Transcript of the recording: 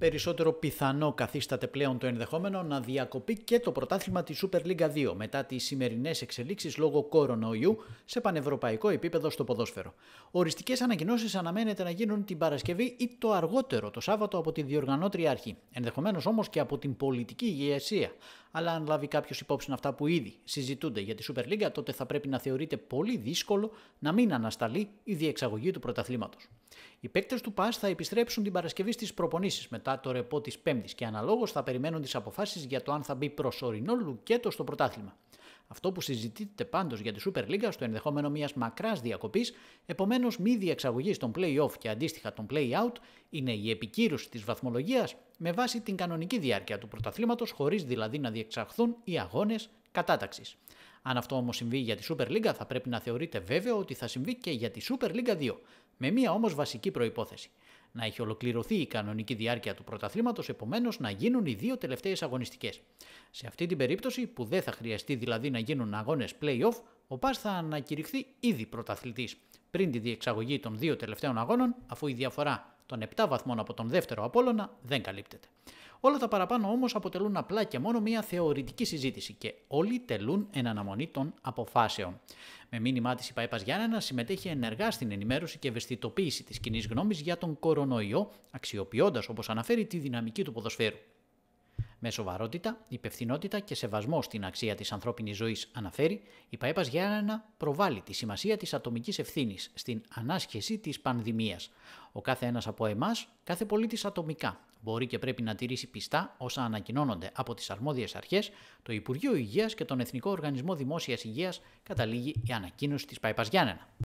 Περισσότερο πιθανό καθίσταται πλέον το ενδεχόμενο να διακοπεί και το πρωτάθλημα της Super League 2 μετά τις σημερινές εξελίξεις λόγω κορονοϊού σε πανευρωπαϊκό επίπεδο στο ποδόσφαιρο. Οριστικές ανακοινώσεις αναμένεται να γίνουν την Παρασκευή ή το αργότερο το Σάββατο από τη διοργανώτρια αρχή, ενδεχομένως όμως και από την πολιτική ηγεσία. Αλλά αν λάβει κάποιος υπόψη αυτά που ήδη συζητούνται για τη Super League, τότε θα πρέπει να θεωρείται πολύ δύσκολο να μην ανασταλεί η διεξαγωγή του πρωταθλήματος. Οι παίκτες του ΠΑΣ θα επιστρέψουν την Παρασκευή στις προπονήσεις μετά το ρεπό της Πέμπτης και αναλόγως θα περιμένουν τις αποφάσεις για το αν θα μπει προσωρινό λουκέτο στο πρωτάθλημα. Αυτό που συζητείται πάντως για τη Super League στο ενδεχόμενο μιας μακράς διακοπής, επομένως μη διεξαγωγής των play-off και αντίστοιχα των play-out, είναι η επικύρωση της βαθμολογίας με βάση την κανονική διάρκεια του πρωταθλήματος, χωρίς δηλαδή να διεξαχθούν οι αγώνες κατάταξης. Αν αυτό όμως συμβεί για τη Super League, θα πρέπει να θεωρείται βέβαιο ότι θα συμβεί και για τη Super League 2, με μία όμως βασική προπόθεση. Να έχει ολοκληρωθεί η κανονική διάρκεια του πρωταθλήματος, επομένως να γίνουν οι δύο τελευταίες αγωνιστικές. Σε αυτή την περίπτωση, που δεν θα χρειαστεί δηλαδή να γίνουν αγώνες play-off, ο Πας θα ανακηρυχθεί ήδη πρωταθλητής πριν τη διεξαγωγή των δύο τελευταίων αγώνων, αφού η διαφορά των 7 βαθμών από τον δεύτερο Απόλλωνα δεν καλύπτεται. Όλα τα παραπάνω όμως αποτελούν απλά και μόνο μια θεωρητική συζήτηση και όλοι τελούν εν αναμονή των αποφάσεων. Με μήνυμά της η Παϊπας Γιάννενα συμμετέχει ενεργά στην ενημέρωση και ευαισθητοποίηση της κοινή γνώμης για τον κορονοϊό, αξιοποιώντας όπως αναφέρει τη δυναμική του ποδοσφαίρου. Με σοβαρότητα, υπευθυνότητα και σεβασμό στην αξία της ανθρώπινης ζωής, αναφέρει, η ΠΑΕΠΑΣ Γιάννενα προβάλλει τη σημασία της ατομικής ευθύνης στην ανάσχεση της πανδημίας. Ο κάθε ένας από εμάς, κάθε πολίτης ατομικά, μπορεί και πρέπει να τηρήσει πιστά όσα ανακοινώνονται από τις αρμόδιες αρχές, το Υπουργείο Υγείας και τον Εθνικό Οργανισμό Δημόσιας Υγείας, καταλήγει η ανακοίνωση της ΠαΕΠΑ Γιάννενα.